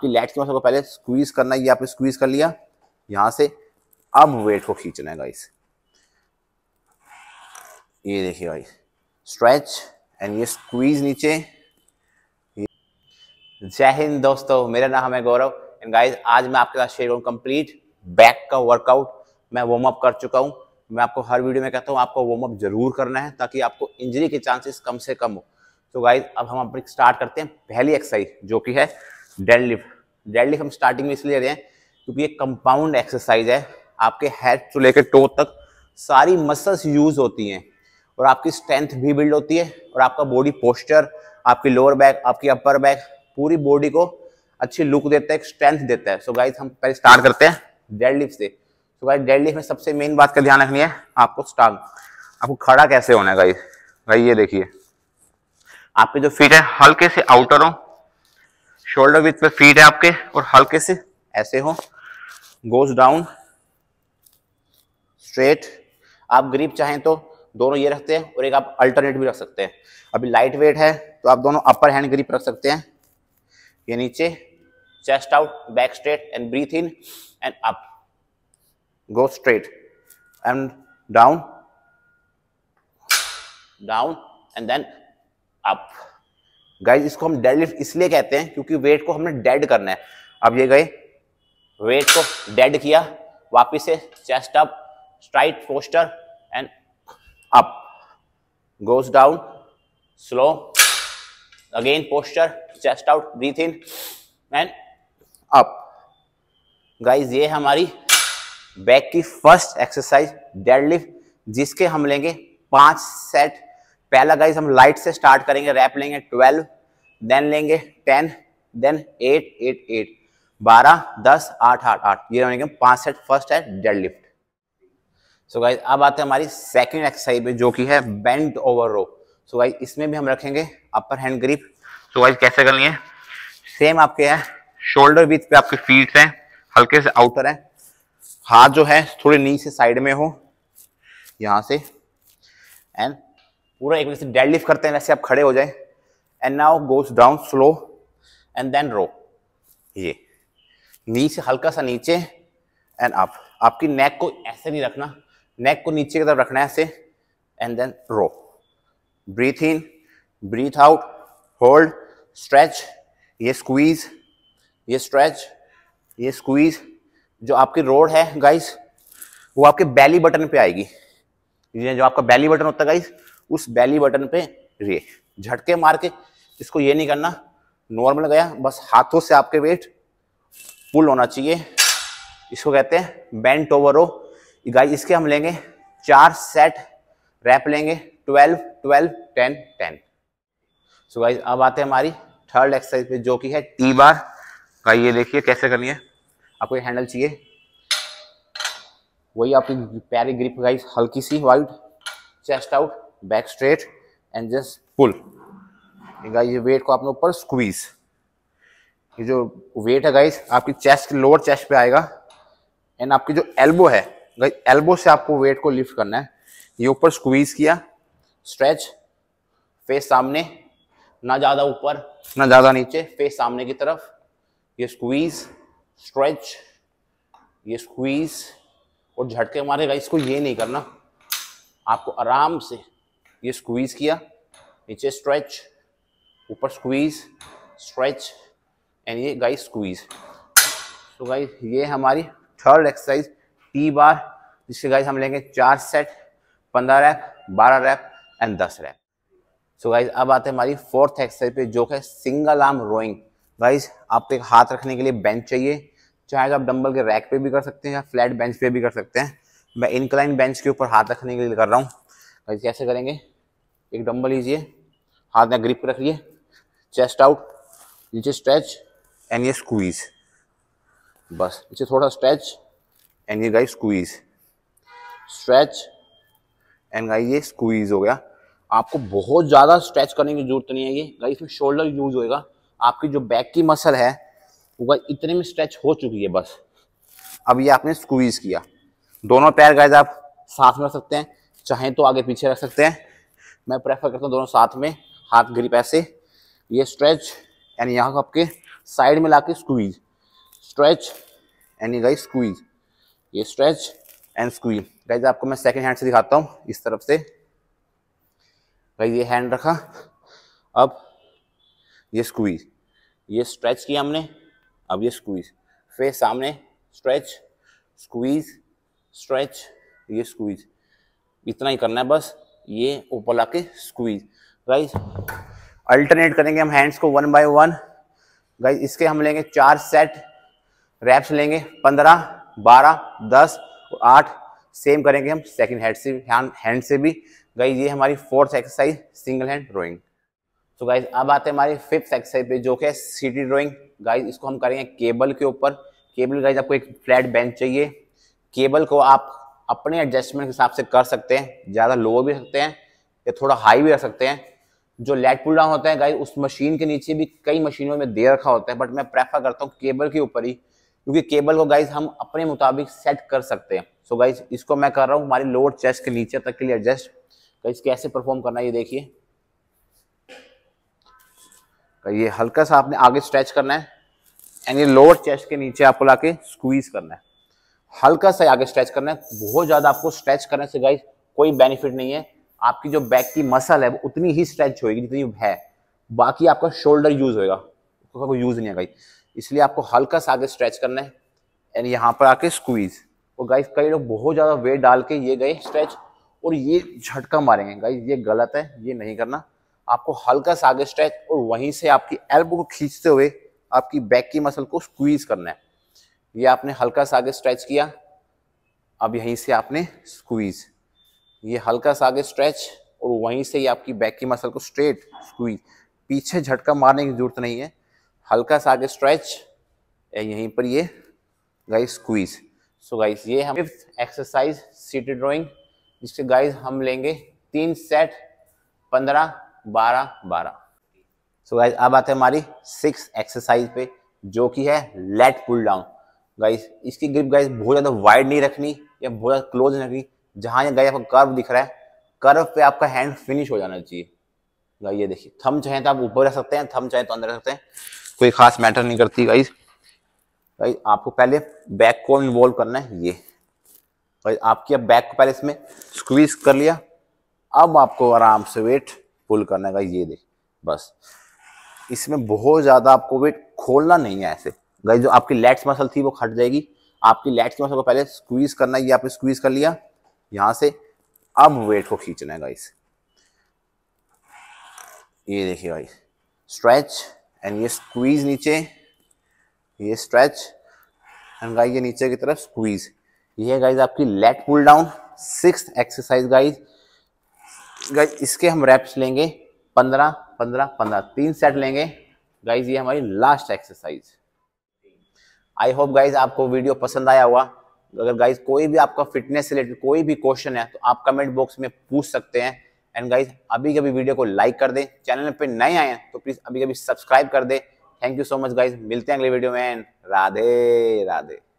कि लेट के मसल को पहले स्क्वीज करना ये आपने स्क्वीज कर लिया यहां से अब वेट को खींचना है गाइस ये देखिए गाइस स्ट्रेच एंड ये स्क्वीज नीचे जय हिंद दोस्तों मेरा नाम है गौरव एंड गाइस आज मैं आपके साथ शेयर करूँ कंप्लीट बैक का वर्कआउट मैं वार्म अप कर चुका हूं मैं आपको हर वीडियो में कहता हूं आपको वार्म अप जरूर करना है ताकि आपको इंजरी के चांसेस कम से कम हो तो गाइज अब हम अपनी स्टार्ट करते हैं पहली एक्सरसाइज जो कि है डेड लिफ्ट डेड लिफ्ट हम स्टार्टिंग में इसलिए रहे हैं क्योंकि ये कंपाउंड एक्सरसाइज है आपके हेड से लेकर टो तक सारी मसल्स यूज होती हैं और आपकी स्ट्रेंथ भी बिल्ड होती है और आपका बॉडी पोस्चर आपकी लोअर बैक आपकी अपर बैक पूरी बॉडी को अच्छी लुक देता है स्ट्रेंथ देता है सो so गाइज हम पहले स्टार्ट करते हैं डेड लिफ्ट से सो गाइज डेड लिफ्ट में सबसे मेन बात का ध्यान रखनी है आपको स्टार्ट आपको खड़ा कैसे होना है गाइज भाई ये देखिए आपके जो फीट है हल्के से आउटर हो शोल्डर विथ पे फीट है आपके और हल्के से ऐसे हो गोज डाउन स्ट्रेट आप ग्रिप चाहें तो दोनों ये रखते हैं और एक आप अल्टरनेट भी रख सकते हैं अभी लाइट वेट है तो आप दोनों अपर हैंड ग्रिप रख सकते हैं ये नीचे chest out back straight and breathe in and up go straight and down down and then up guys इसको हम डेडलिफ्ट इसलिए कहते हैं क्योंकि वेट को हमने डेड करना है अब ये गए वेट को डेड किया वापिस से chest up straight posture and up goes down slow again posture chest out breathe in and up guys ये हमारी बैक की फर्स्ट एक्सरसाइज डेडलिफ्ट जिसके हम लेंगे पांच सेट पहला गाइस हम लाइट से स्टार्ट करेंगे रैप लेंगे ट्वेल्व देन लेंगे ten then eight eight eight बारह दस आठ आठ आठ ये होने के पांच सेट फर्स्ट है डेड लिफ्ट सो गाइस अब आते हैं हमारी सेकंड एक्सरसाइज में जो कि है bent over row so guys इसमें भी हम रखेंगे upper hand grip so guys कैसे करनी है सेम आपके है शोल्डर बीच पे आपके फीट है हल्के से आउटर है हाथ जो है थोड़े नीचे साइड में हो यहां से एंड पूरा एक से डेड लिफ्ट करते हैं वैसे आप खड़े हो जाए and now goes down slow and then row ये नीचे हल्का सा नीचे एंड अप आपकी नेक को ऐसे नहीं रखना नेक को नीचे की तरफ रखना है ऐसे and then row breathe in breathe out hold stretch ये स्क्वीज ये स्ट्रेच ये स्क्वीज जो आपकी रोड है गाइस वो आपके बैली बटन पे आएगी जो आपका बैली बटन होता है गाइस उस बैली बटन पे रे झटके मार के इसको ये नहीं करना नॉर्मल गया बस हाथों से आपके वेट पुल होना चाहिए इसको कहते हैं बेंट ओवर हो गाइस इसके हम लेंगे चार सेट रैप लेंगे twelve twelve ten ten so guys अब आते हैं हमारी थर्ड एक्सरसाइज पे जो कि है टी बार का ये देखिए कैसे करनी है आपको ये हैंडल चाहिए वही आपकी पैर ग्रिप गाइस हल्की सी wide chest out back straight and just pull guys ये वेट को आपने ऊपर स्क्वीज ये जो वेट है गाइस आपकी चेस्ट लोअर चेस्ट पे आएगा एंड आपकी जो एल्बो है गाइस एल्बो से आपको वेट को लिफ्ट करना है ये ऊपर स्क्वीज किया स्ट्रेच फेस सामने ना ज़्यादा ऊपर ना ज़्यादा नीचे फेस सामने की तरफ ये स्क्वीज स्ट्रेच ये स्क्वीज और झटके मारे गाइस को ये नहीं करना आपको आराम से ये स्क्वीज किया नीचे स्ट्रेच ऊपर स्क्वीज स्ट्रेच एंड ये गाइस स्क्वीज तो गाइस ये हमारी थर्ड एक्सरसाइज टी बार जिसके गाइस हम लेंगे चार सेट पंद्रह रैप बारह रैप एंड दस रैप सो गाइज अब आते हैं हमारी फोर्थ एक्सरसाइज पे जो है सिंगल आर्म रोइंग गाइज आपको एक हाथ रखने के लिए बेंच चाहिए चाहे तो आप डंबल के रैक पे भी कर सकते हैं या फ्लैट बेंच पे भी कर सकते हैं मैं इनक्लाइन बेंच के ऊपर हाथ रखने के लिए कर रहा हूँ गाइज कैसे करेंगे एक डम्बल लीजिए हाथ में ग्रिप रख लिए चेस्ट आउट नीचे स्ट्रेच एंड ये स्क्वीज बस नीचे थोड़ा स्ट्रेच एंड ये guys squeeze stretch and guys ये स्क्वीज हो गया आपको बहुत ज़्यादा स्ट्रेच करने की जरूरत नहीं है ये गाइस में शोल्डर यूज होएगा आपकी जो बैक की मसल है वो गाइस इतने में स्ट्रेच हो चुकी है बस अब ये आपने स्क्वीज किया दोनों पैर गाइस आप साथ में रख सकते हैं चाहें तो आगे पीछे रख सकते हैं मैं प्रेफर करता हूँ दोनों साथ में हाथ ग्रिप ऐसे ये स्ट्रेच एंड यहाँ को आपके साइड में ला के स्क्वीज स्ट्रेच यानी ये गाइज स्क्वीज ये स्ट्रेच एंड स्क्वीज गाइज आपको मैं सेकेंड हैंड से दिखाता हूँ इस तरफ से गाइज ये हैंड रखा अब ये स्क्वीज ये स्ट्रेच किया हमने अब ये स्क्वीज फेस सामने स्ट्रेच स्क्वीज स्ट्रेच ये स्क्वीज इतना ही करना है बस ये ऊपर लाके के स्क्वीज गाइज अल्टरनेट करेंगे हम हैंड्स को वन बाय वन गाइज इसके हम लेंगे चार सेट रैप्स लेंगे पंद्रह बारह दस आठ सेम करेंगे हम सेकंड हैंड से हैंड से भी गाइज ये हमारी fourth exercise single hand rowing तो गाइज अब आते हैं हमारी फिफ्थ एक्सरसाइज पे जो कि है सीटी ड्रॉइंग गाइज इसको हम करेंगे केबल के ऊपर केबल गाइज आपको एक फ्लैट बेंच चाहिए केबल को आप अपने एडजस्टमेंट के हिसाब से कर सकते हैं ज़्यादा लो भी सकते हैं या थोड़ा हाई भी रख सकते हैं जो लेट पुल डाउन होते हैं गाइस उस मशीन के नीचे भी कई मशीनों में दे रखा होता है बट मैं प्रेफर करता हूँ केबल के ऊपर ही क्योंकि केबल को गाइस हम अपने मुताबिक सेट कर सकते हैं सो so गाइस इसको मैं कर रहा हूँ हमारी लोअर चेस्ट के नीचे तक के लिए एडजस्ट गाइस कैसे परफॉर्म करना है ये देखिए ये हल्का सा आपने आगे स्ट्रेच करना है एंड ये लोअर चेस्ट के नीचे आपको लाके स्क्वीज करना है हल्का सा आगे स्ट्रेच करना है बहुत ज़्यादा आपको स्ट्रेच करने से गाइस कोई बेनिफिट नहीं है आपकी जो बैक की मसल है वो उतनी ही स्ट्रेच होगी जितनी है बाकी आपका शोल्डर यूज होएगा उसका कोई यूज नहीं है गाइज इसलिए आपको हल्का सा आगे स्ट्रेच करना है एंड यहाँ पर आके स्क्वीज और गाइज कई लोग बहुत ज़्यादा वेट डाल के ये गए स्ट्रेच और ये झटका मारेंगे गाइज ये गलत है ये नहीं करना आपको हल्का सा आगे स्ट्रेच और वहीं से आपकी एल्बो को खींचते हुए आपकी बैक की मसल को स्क्वीज करना है ये आपने हल्का सा आगे स्ट्रेच किया अब यहीं से आपने स्क्वीज ये हल्का सा आगे स्ट्रेच और वहीं से ही आपकी बैक की मसल को स्ट्रेट स्क्वीज पीछे झटका मारने की जरूरत नहीं है हल्का सा आगे स्ट्रेच यहीं पर ये गाइस स्क्वीज सो गाइस ये हम फिफ्थ एक्सरसाइज सीटी ड्राइंग जिसके गाइस हम लेंगे तीन सेट पंद्रह बारह बारह सो गाइस अब आते हैं हमारी सिक्स एक्सरसाइज पे जो कि है लेट पुल डाउन गाइस इसकी ग्रिप गाइस बहुत ज़्यादा वाइड नहीं रखनी या बहुत ज़्यादा क्लोज नहीं रखनी जहाँ गाइस आपका कर्व दिख रहा है कर्व पे आपका हैंड फिनिश हो जाना चाहिए गाइस ये देखिए थम चाहे तो आप ऊपर रख सकते हैं थम चाहे तो अंदर रख सकते हैं कोई खास मैटर नहीं करती गाइस गाइस आपको पहले बैक को इन्वॉल्व करना है ये गाइस आपकी अब बैक को पहले इसमें स्क्वीज कर लिया अब आपको आराम से वेट पुल करना है गाइस ये देख बस इसमें बहुत ज़्यादा आपको वेट खोलना नहीं है ऐसे गई जो आपकी लेट्स मसल थी वो खट जाएगी आपकी लेट्स मसल को पहले स्क्वीज करना ये आपने स्क्वीज कर लिया यहां से अब वेट को खींचना है गाइस ये देखिए गाइस स्ट्रेच एंड ये स्क्वीज नीचे ये स्ट्रेच एंड गाइस ये नीचे की तरफ स्क्वीज ये है गाइस आपकी lat pull down six exercise guys guys इसके हम रेप्स लेंगे पंद्रह पंद्रह पंद्रह तीन सेट लेंगे गाइस ये हमारी last exercise I hope guys आपको वीडियो पसंद आया हुआ अगर गाइज कोई भी आपका फिटनेस रिलेटेड कोई भी क्वेश्चन है तो आप कमेंट बॉक्स में पूछ सकते हैं एंड गाइज अभी कभी वीडियो को लाइक कर दें चैनल पे नए आए हैं तो प्लीज अभी कभी सब्सक्राइब कर दें thank you so much guys मिलते हैं अगले वीडियो में एंड राधे राधे